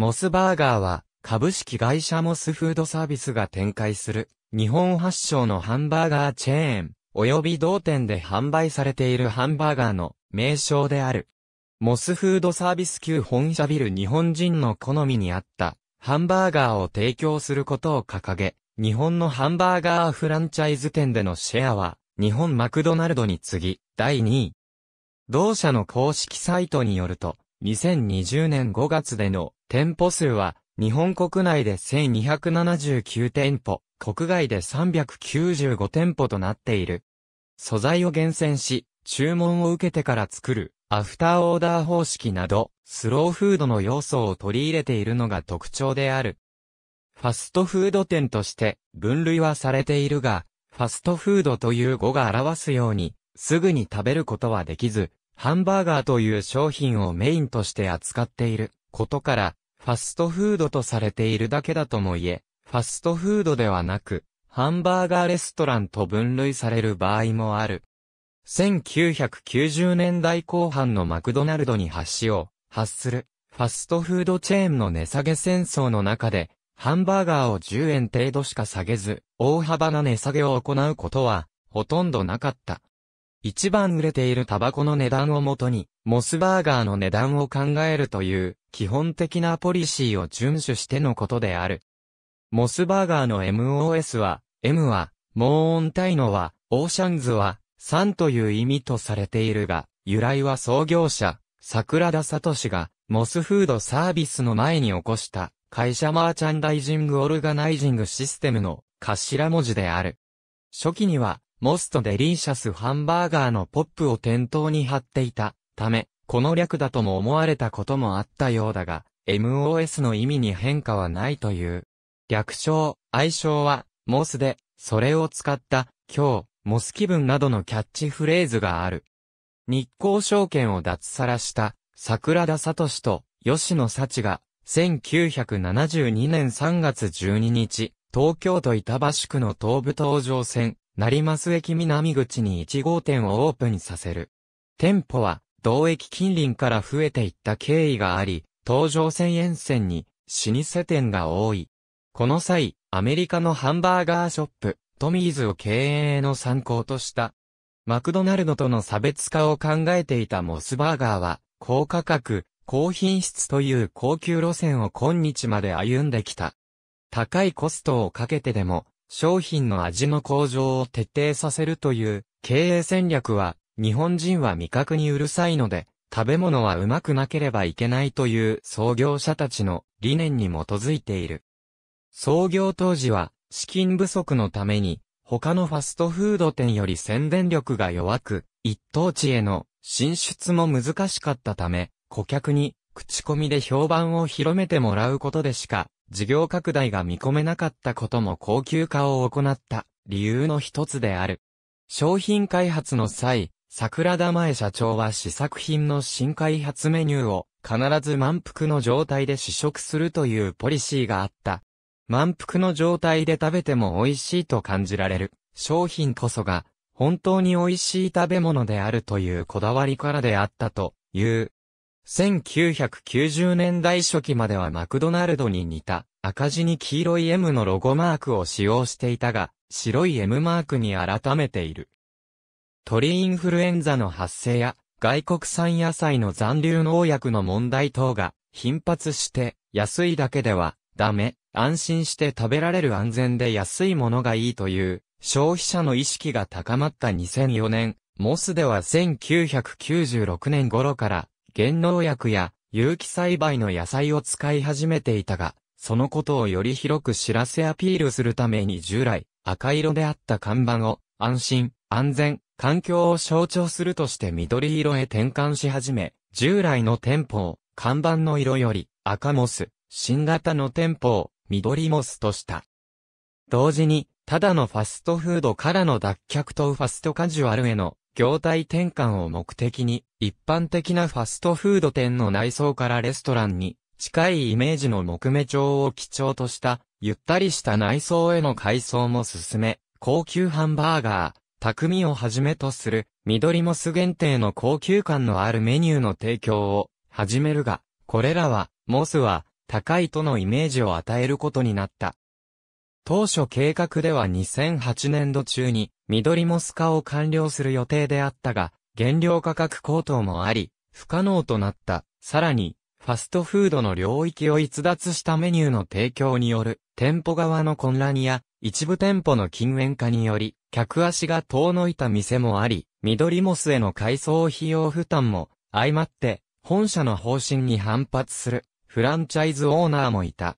モスバーガーは、株式会社モスフードサービスが展開する、日本発祥のハンバーガーチェーン、及び同店で販売されているハンバーガーの名称である。モスフードサービス級本社ビル日本人の好みに合った、ハンバーガーを提供することを掲げ、日本のハンバーガーフランチャイズ店でのシェアは、日本マクドナルドに次ぎ、第2位。同社の公式サイトによると、2020年5月での店舗数は、日本国内で1279店舗、国外で395店舗となっている。素材を厳選し、注文を受けてから作る、アフターオーダー方式など、スローフードの要素を取り入れているのが特徴である。ファストフード店として分類はされているが、ファストフードという語が表すように、すぐに食べることはできず、ハンバーガーという商品をメインとして扱っていることから、ファストフードとされているだけだとも言え、ファストフードではなく、ハンバーガーレストランと分類される場合もある。1990年代後半のマクドナルドに発橋を発するファストフードチェーンの値下げ戦争の中で、ハンバーガーを10円程度しか下げず、大幅な値下げを行うことは、ほとんどなかった。一番売れているタバコの値段をもとに、モスバーガーの値段を考えるという基本的なポリシーを遵守してのことである。モスバーガーの MOS は、M は、モーンタイノは、オーシャンズは、サンという意味とされているが、由来は創業者、桜田聡が、モスフードサービスの前に起こした、会社マーチャンダイジングオルガナイジングシステムの頭文字である。初期には、モストデリーシャスハンバーガーのポップを店頭に貼っていたため、この略だとも思われたこともあったようだが、MOS の意味に変化はないという。略称、愛称は、モスで、それを使った、今日、モス気分などのキャッチフレーズがある。日光証券を脱サラした、桜田聡と吉野幸が、1972年3月12日、東京都板橋区の東武東上線、成増駅南口に1号店をオープンさせる。店舗は、同駅近隣から増えていった経緯があり、東上線沿線に、老舗店が多い。この際、アメリカのハンバーガーショップ、トミーズを経営への参考とした。マクドナルドとの差別化を考えていたモスバーガーは、高価格、高品質という高級路線を今日まで歩んできた。高いコストをかけてでも、商品の味の向上を徹底させるという経営戦略は、日本人は味覚にうるさいので、食べ物はうまくなければいけないという創業者たちの理念に基づいている。創業当時は資金不足のために他のファストフード店より宣伝力が弱く一等地への進出も難しかったため顧客に口コミで評判を広めてもらうことでしか事業拡大が見込めなかったことも高級化を行った理由の一つである。商品開発の際、桜田前社長は試作品の新開発メニューを必ず満腹の状態で試食するというポリシーがあった。満腹の状態で食べても美味しいと感じられる商品こそが本当に美味しい食べ物であるというこだわりからであったという。1990年代初期まではマクドナルドに似た赤字に黄色い M のロゴマークを使用していたが、白い M マークに改めている。鳥インフルエンザの発生や外国産野菜の残留農薬の問題等が頻発して安いだけではダメ、安心して食べられる安全で安いものがいいという消費者の意識が高まった2004年、モスでは1996年頃から原農薬や有機栽培の野菜を使い始めていたが、そのことをより広く知らせアピールするために従来、赤色であった看板を、安心、安全、環境を象徴するとして緑色へ転換し始め、従来の店舗を、看板の色より、赤モス、新型の店舗を、緑モスとした。同時に、ただのファストフードからの脱却とファストカジュアルへの業態転換を目的に、一般的なファストフード店の内装からレストランに近いイメージの木目調を基調としたゆったりした内装への改装も進め、高級ハンバーガー、匠をはじめとする緑モス限定の高級感のあるメニューの提供を始めるが、これらはモスは高いとのイメージを与えることになった。当初計画では2008年度中に緑モス化を完了する予定であったが、原料価格高騰もあり、不可能となった。さらに、ファストフードの領域を逸脱したメニューの提供による、店舗側の混乱や、一部店舗の禁煙化により、客足が遠のいた店もあり、緑モスへの改装費用負担も、相まって、本社の方針に反発する、フランチャイズオーナーもいた。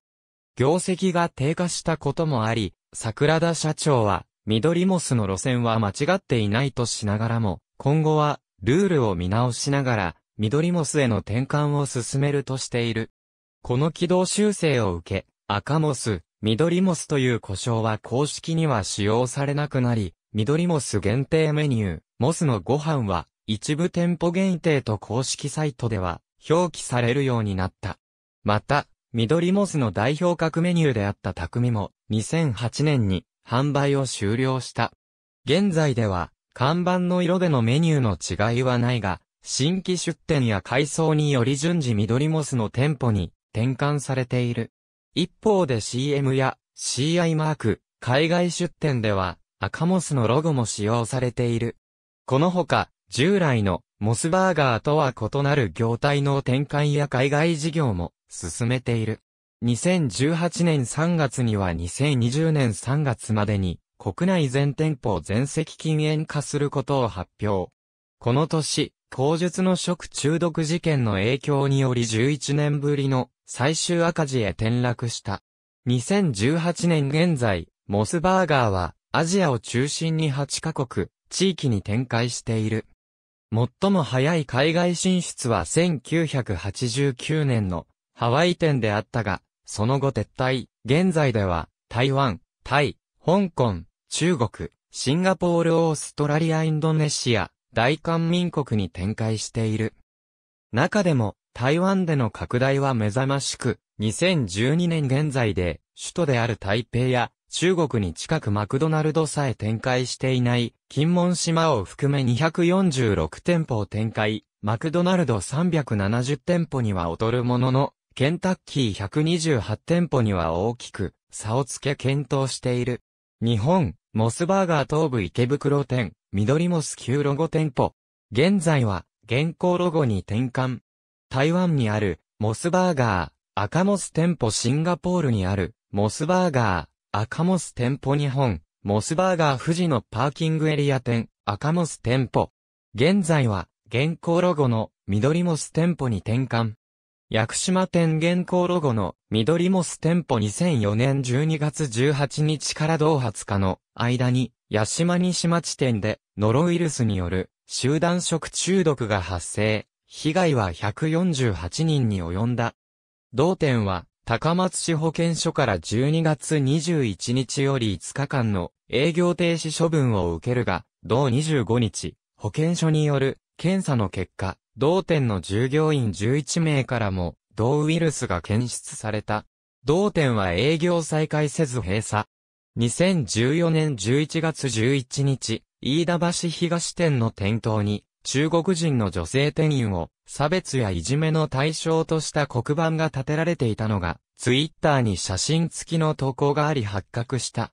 業績が低下したこともあり、桜田社長は、緑モスの路線は間違っていないとしながらも、今後は、ルールを見直しながら、緑モスへの転換を進めるとしている。この軌道修正を受け、赤モス、緑モスという故障は公式には使用されなくなり、緑モス限定メニュー、モスのご飯は、一部店舗限定と公式サイトでは、表記されるようになった。また、緑モスの代表格メニューであった匠も、2008年に、販売を終了した。現在では、看板の色でのメニューの違いはないが、新規出店や改装により順次緑モスの店舗に転換されている。一方で CM や CI マーク、海外出店では赤モスのロゴも使用されている。このほか、従来のモスバーガーとは異なる業態の転換や海外事業も進めている。2018年3月には2020年3月までに国内全店舗を全席禁煙化することを発表。この年、口述の食中毒事件の影響により11年ぶりの最終赤字へ転落した。2018年現在、モスバーガーはアジアを中心に8カ国、地域に展開している。最も早い海外進出は1989年のハワイ店であったが、その後撤退、現在では台湾、タイ、香港、中国、シンガポール、オーストラリア、インドネシア、大韓民国に展開している。中でも、台湾での拡大は目覚ましく、2012年現在で、首都である台北や、中国に近くマクドナルドさえ展開していない、金門島を含め246店舗を展開、マクドナルド370店舗には劣るものの、ケンタッキー128店舗には大きく、差をつけ検討している。日本、モスバーガー東部池袋店、緑モス旧ロゴ店舗。現在は、現行ロゴに転換。台湾にある、モスバーガー、赤モス店舗シンガポールにある、モスバーガー、赤モス店舗日本、モスバーガー富士のパーキングエリア店、赤モス店舗。現在は、現行ロゴの、緑モス店舗に転換。薬島店現行ロゴの緑モス店舗2004年12月18日から同発日の間に、八島西町店でノロウイルスによる集団食中毒が発生、被害は148人に及んだ。同店は高松市保健所から12月21日より5日間の営業停止処分を受けるが、同25日、保健所による検査の結果、同店の従業員11名からも、同ウイルスが検出された。同店は営業再開せず閉鎖。2014年11月11日、飯田橋東店の店頭に、中国人の女性店員を差別やいじめの対象とした黒板が立てられていたのが、ツイッターに写真付きの投稿があり発覚した。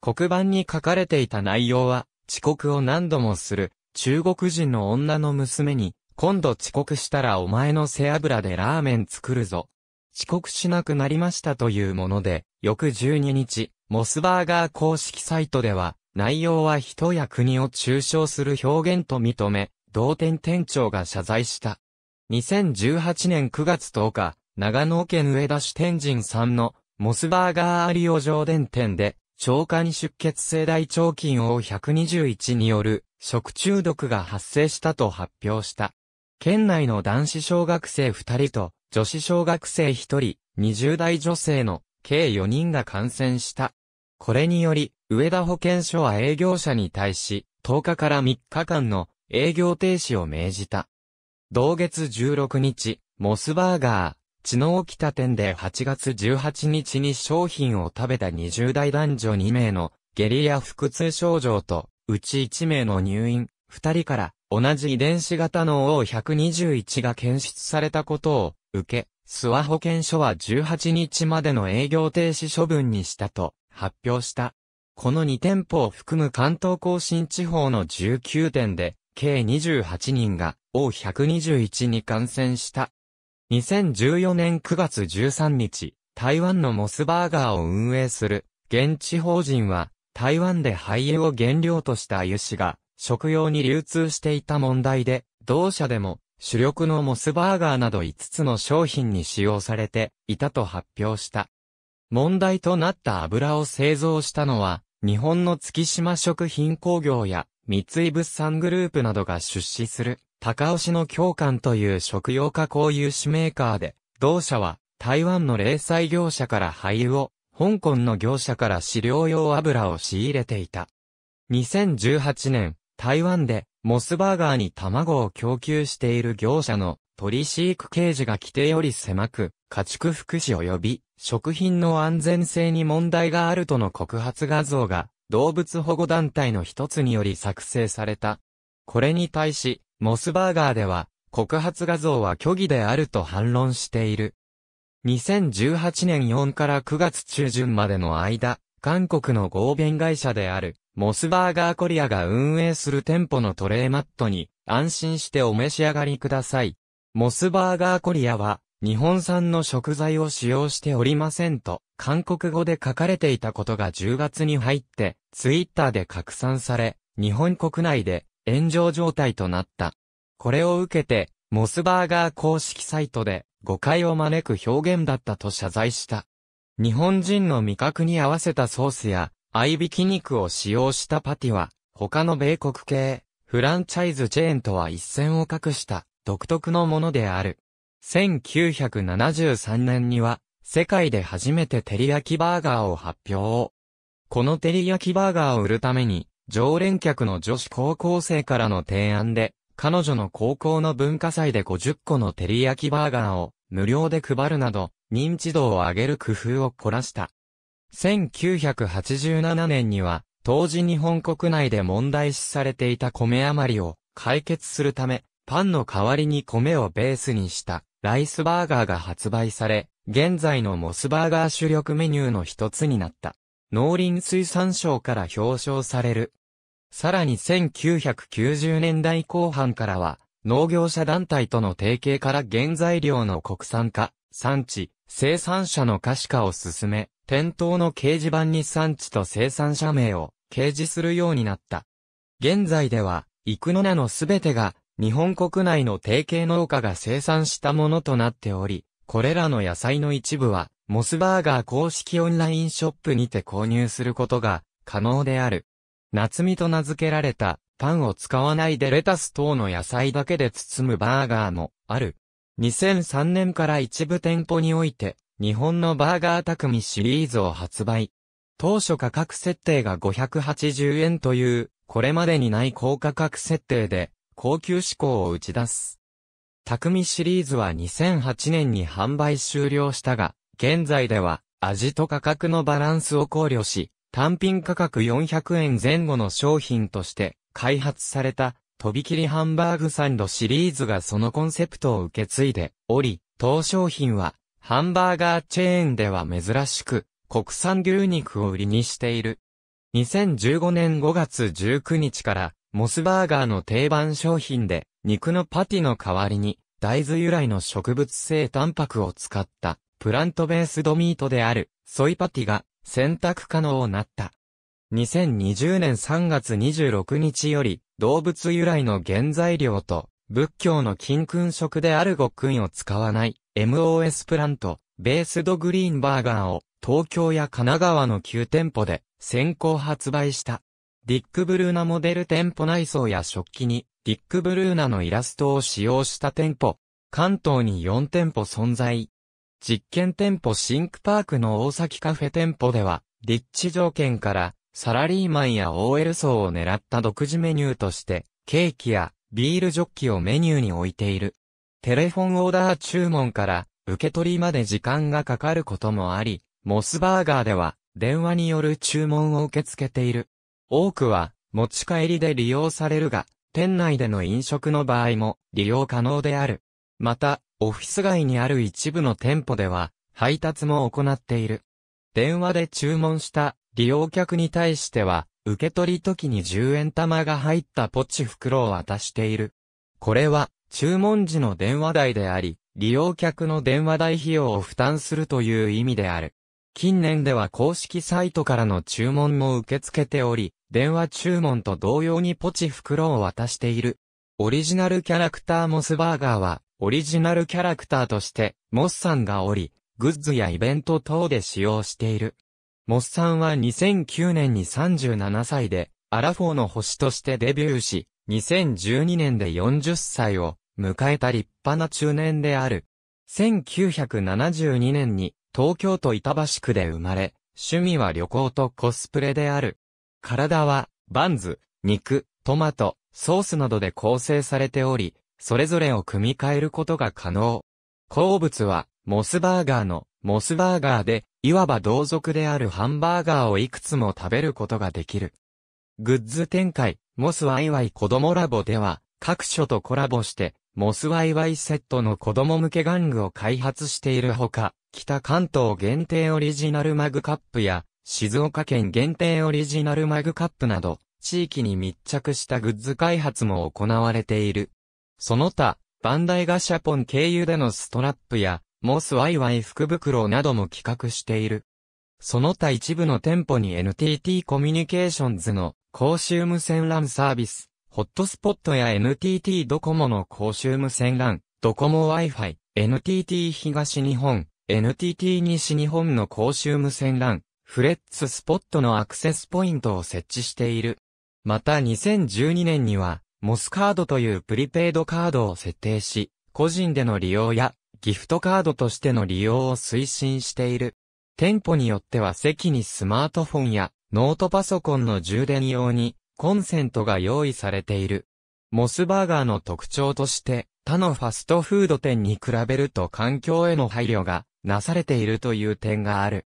黒板に書かれていた内容は、遅刻を何度もする、中国人の女の娘に、今度遅刻したらお前の背脂でラーメン作るぞ。遅刻しなくなりましたというもので、翌12日、モスバーガー公式サイトでは、内容は人や国を中傷する表現と認め、同店店長が謝罪した。2018年9月10日、長野県上田市天神さんの、モスバーガーアリオ上電店で、消化に出血性大腸菌 O121 による食中毒が発生したと発表した。県内の男子小学生2人と女子小学生1人、20代女性の計4人が感染した。これにより、上田保健所は営業者に対し、10日から3日間の営業停止を命じた。同月16日、モスバーガー、血の起きた店で8月18日に商品を食べた20代男女2名の下痢や腹痛症状と、うち1名の入院、2人から同じ遺伝子型の O121 が検出されたことを受け、諏訪保健所は18日までの営業停止処分にしたと発表した。この2店舗を含む関東甲信地方の19店で、計28人が O121 に感染した。2014年9月13日、台湾のモスバーガーを運営する現地法人は、台湾で廃油を原料とした油脂が食用に流通していた問題で、同社でも主力のモスバーガーなど5つの商品に使用されていたと発表した。問題となった油を製造したのは、日本の月島食品工業や三井物産グループなどが出資する高尾市の教官という食用加工融資メーカーで、同社は台湾の零細業者から廃油を、香港の業者から飼料用油を仕入れていた。2018年、台湾で、モスバーガーに卵を供給している業者の鳥飼育ケージが規定より狭く、家畜福祉及び食品の安全性に問題があるとの告発画像が動物保護団体の一つにより作成された。これに対し、モスバーガーでは告発画像は虚偽であると反論している。2018年4から9月中旬までの間、韓国の合弁会社であるモスバーガーコリアが運営する店舗のトレーマットに安心してお召し上がりください。モスバーガーコリアは日本産の食材を使用しておりませんと韓国語で書かれていたことが10月に入ってツイッターで拡散され日本国内で炎上状態となった。これを受けてモスバーガー公式サイトで誤解を招く表現だったと謝罪した。日本人の味覚に合わせたソースや合いびき肉を使用したパティは、他の米国系、フランチャイズチェーンとは一線を画した独特のものである。1973年には、世界で初めて照り焼きバーガーを発表。この照り焼きバーガーを売るために、常連客の女子高校生からの提案で、彼女の高校の文化祭で50個の照り焼きバーガーを無料で配るなど、認知度を上げる工夫を凝らした。1987年には、当時日本国内で問題視されていた米余りを解決するため、パンの代わりに米をベースにしたライスバーガーが発売され、現在のモスバーガー主力メニューの一つになった。農林水産省から表彰される。さらに1990年代後半からは、農業者団体との提携から原材料の国産化、産地、生産者の可視化を進め、店頭の掲示板に産地と生産者名を掲示するようになった。現在では、ク野ナのすべてが、日本国内の提携農家が生産したものとなっており、これらの野菜の一部は、モスバーガー公式オンラインショップにて購入することが可能である。夏見と名付けられた、パンを使わないでレタス等の野菜だけで包むバーガーもある。2003年から一部店舗において、日本のバーガー匠シリーズを発売。当初価格設定が580円という、これまでにない高価格設定で、高級志向を打ち出す。匠シリーズは2008年に販売終了したが、現在では、味と価格のバランスを考慮し、単品価格400円前後の商品として開発されたとびきりハンバーグサンドシリーズがそのコンセプトを受け継いでおり、当商品はハンバーガーチェーンでは珍しく、国産牛肉を売りにしている。2015年5月19日から、モスバーガーの定番商品で、肉のパティの代わりに、大豆由来の植物性タンパクを使った、プラントベースドミートである、ソイパティが、選択可能になった。2020年3月26日より、動物由来の原材料と、仏教の金勲色であるご訓を使わない MOS プラント、ベースドグリーンバーガーを東京や神奈川の9店舗で先行発売した。ディック・ブルーナモデル店舗内装や食器にディック・ブルーナのイラストを使用した店舗。関東に4店舗存在。実験店舗シンクパークの大崎カフェ店舗では、立地条件からサラリーマンや OL 層を狙った独自メニューとして、ケーキやビールジョッキをメニューに置いている。テレフォンオーダー注文から受け取りまで時間がかかることもあり、モスバーガーでは電話による注文を受け付けている。多くは持ち帰りで利用されるが、店内での飲食の場合も利用可能である。また、オフィス街にある一部の店舗では配達も行っている。電話で注文した利用客に対しては、受け取り時に10円玉が入ったポチ袋を渡している。これは、注文時の電話代であり、利用客の電話代費用を負担するという意味である。近年では公式サイトからの注文も受け付けており、電話注文と同様にポチ袋を渡している。オリジナルキャラクターモスバーガーは、オリジナルキャラクターとして、モスさんがおり、グッズやイベント等で使用している。モスさんは2009年に37歳で、アラフォーの星としてデビューし、2012年で40歳を迎えた立派な中年である。1972年に東京都板橋区で生まれ、趣味は旅行とコスプレである。体は、バンズ、肉、トマト、ソースなどで構成されており、それぞれを組み替えることが可能。好物は、モスバーガーのモスバーガーで、いわば同族であるハンバーガーをいくつも食べることができる。グッズ展開、モスワイワイ子供ラボでは、各所とコラボして、モスワイワイセットの子供向け玩具を開発しているほか、北関東限定オリジナルマグカップや、静岡県限定オリジナルマグカップなど、地域に密着したグッズ開発も行われている。その他、バンダイガシャポン経由でのストラップや、モスワイワイ福袋なども企画している。その他一部の店舗に NTT コミュニケーションズの公衆無線 LAN サービス、ホットスポットや NTT ドコモの公衆無線 LAN、ドコモ Wi-Fi、NTT 東日本、NTT 西日本の公衆無線 LAN、フレッツスポットのアクセスポイントを設置している。また2012年には、モスカードというプリペイドカードを設定し、個人での利用やギフトカードとしての利用を推進している。店舗によっては席にスマートフォンやノートパソコンの充電用にコンセントが用意されている。モスバーガーの特徴として他のファストフード店に比べると環境への配慮がなされているという点がある。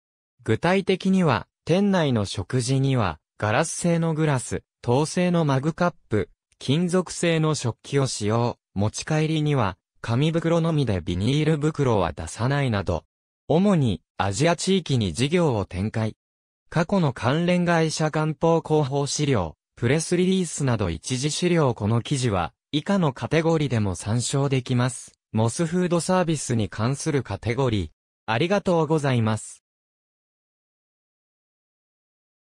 具体的には店内の食事にはガラス製のグラス、陶製のマグカップ、金属製の食器を使用、持ち帰りには紙袋のみでビニール袋は出さないなど、主にアジア地域に事業を展開。過去の関連会社官報広報資料、プレスリリースなど一時資料この記事は、以下のカテゴリーでも参照できます。モスフードサービスに関するカテゴリー。ありがとうございます。